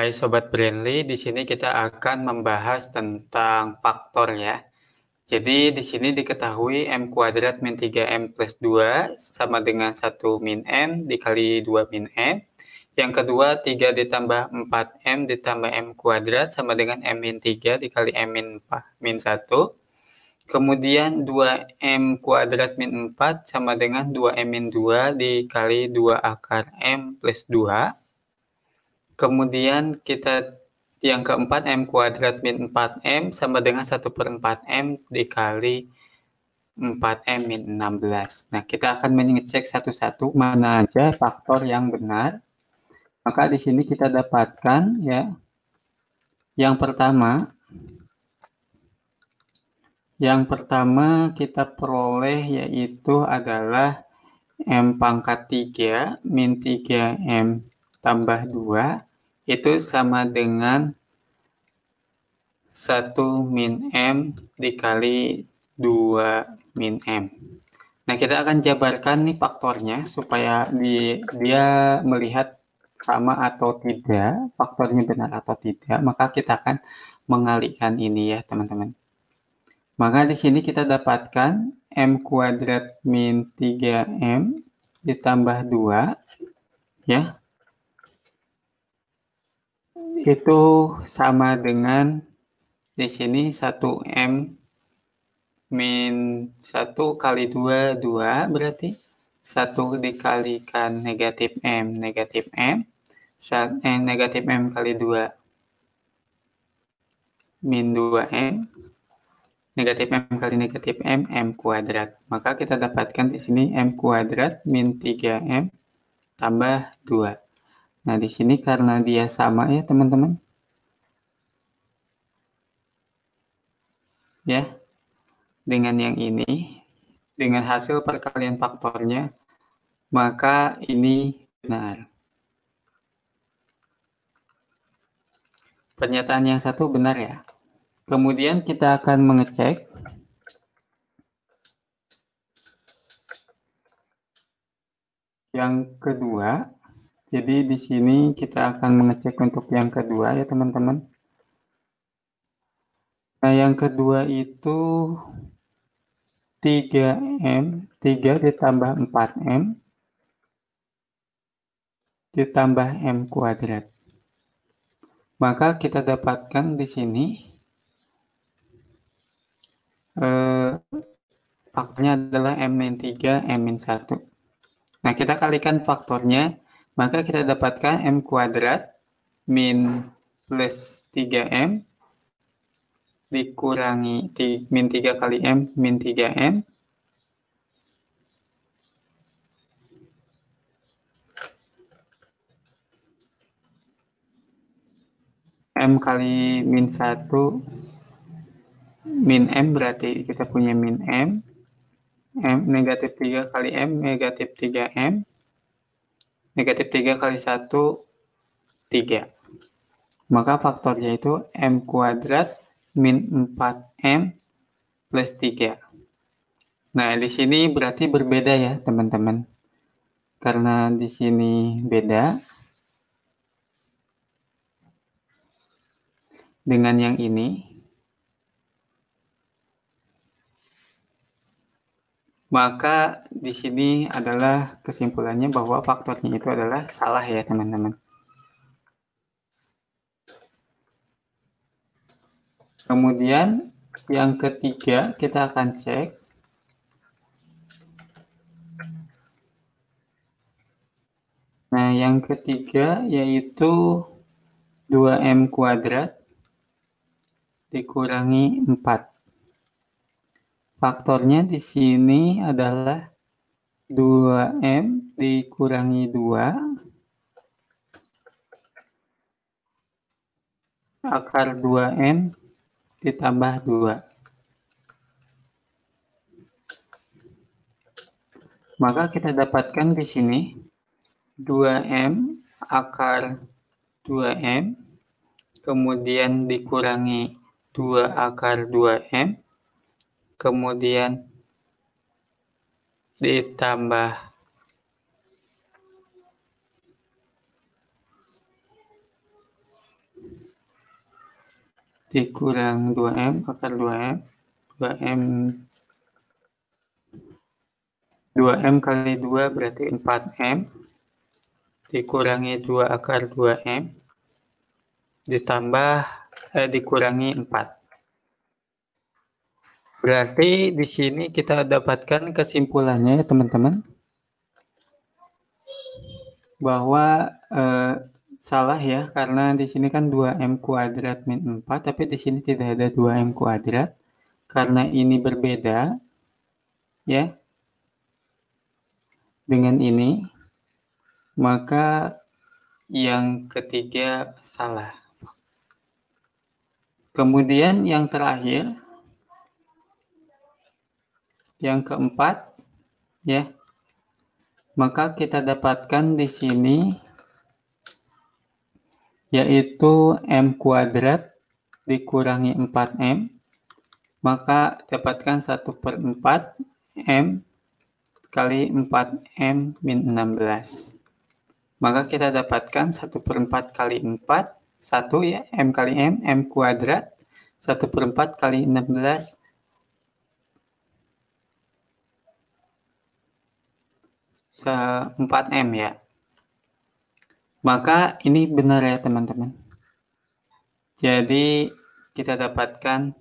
Hai Sobat Brandly, di sini kita akan membahas tentang faktor ya. Jadi di sini diketahui M kuadrat min 3M plus 2 sama dengan 1 min M dikali 2 min M. Yang kedua 3 ditambah 4M ditambah M kuadrat sama dengan M min 3 dikali M min, 4, min 1. Kemudian 2M kuadrat min 4 sama dengan 2M min 2 dikali 2 akar M plus 2. Kemudian kita yang keempat M kuadrat min 4M sama dengan 1 per 4M dikali 4M min 16. Nah, kita akan mengecek satu-satu mana aja faktor yang benar. Maka di sini kita dapatkan ya. Yang pertama yang pertama kita peroleh yaitu adalah M pangkat 3 min 3M tambah 2 itu sama dengan 1 min M dikali 2 min M. Nah, kita akan jabarkan nih faktornya supaya dia melihat sama atau tidak, faktornya benar atau tidak, maka kita akan mengalihkan ini ya, teman-teman. Maka di sini kita dapatkan M kuadrat min 3M ditambah 2, ya, itu sama dengan di sini 1M min 1 kali 2, 2 berarti 1 dikalikan negatif M, negatif M, eh, negatif M kali 2 min 2M, negatif M kali negatif M, M kuadrat. Maka kita dapatkan di sini M kuadrat min 3M tambah 2. Nah, di sini karena dia sama ya, teman-teman. Ya, dengan yang ini, dengan hasil perkalian faktornya, maka ini benar. Pernyataan yang satu benar ya. Kemudian kita akan mengecek yang kedua jadi di sini kita akan mengecek untuk yang kedua ya teman-teman. Nah yang kedua itu 3M, 3 ditambah 4M ditambah M kuadrat. Maka kita dapatkan di sini eh, faktornya adalah M-3, M-1. Nah kita kalikan faktornya maka kita dapatkan M kuadrat min plus 3M dikurangi min 3 kali M min 3M M kali min 1 min M berarti kita punya min M M negatif 3 kali M negatif 3M Negatif 3 kali 1, 3. Maka faktornya itu M kuadrat min 4M plus 3. Nah, di sini berarti berbeda ya, teman-teman. Karena di sini beda. Dengan yang ini. Maka di sini adalah kesimpulannya bahwa faktornya itu adalah salah ya teman-teman. Kemudian yang ketiga kita akan cek Nah, yang ketiga yaitu 2M kuadrat dikurangi 4. Faktornya di sini adalah 2M dikurangi 2 akar 2M ditambah 2. Maka kita dapatkan di sini 2M akar 2M kemudian dikurangi 2 akar 2M kemudian ditambah dikurang 2M akar 2M 2M 2M kali 2 berarti 4M dikurangi 2 akar 2M ditambah eh, dikurangi 4 Berarti di sini kita dapatkan kesimpulannya ya teman-teman bahwa eh, salah ya karena di sini kan 2m kuadrat min 4 tapi di sini tidak ada 2m kuadrat karena ini berbeda ya dengan ini maka yang ketiga salah. Kemudian yang terakhir yang keempat ya maka kita dapatkan di sini yaitu m kuadrat dikurangi 4m maka dapatkan 1 per 4 m kali 4 m min 16 maka kita dapatkan 1 per 4 kali 4 1 ya m kali m m kuadrat 1 per 4 kali 16 4M ya. Maka ini benar ya teman-teman. Jadi kita dapatkan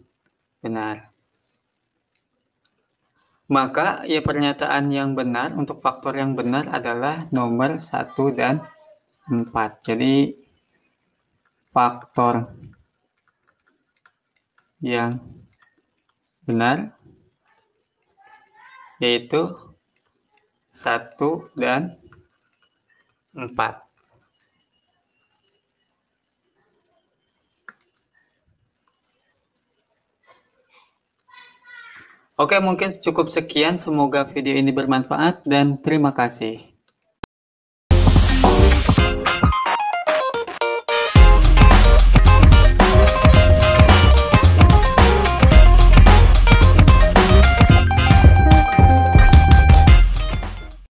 benar. Maka ya pernyataan yang benar untuk faktor yang benar adalah nomor 1 dan 4. Jadi faktor yang benar yaitu 1 dan 4. Oke, mungkin cukup sekian. Semoga video ini bermanfaat dan terima kasih.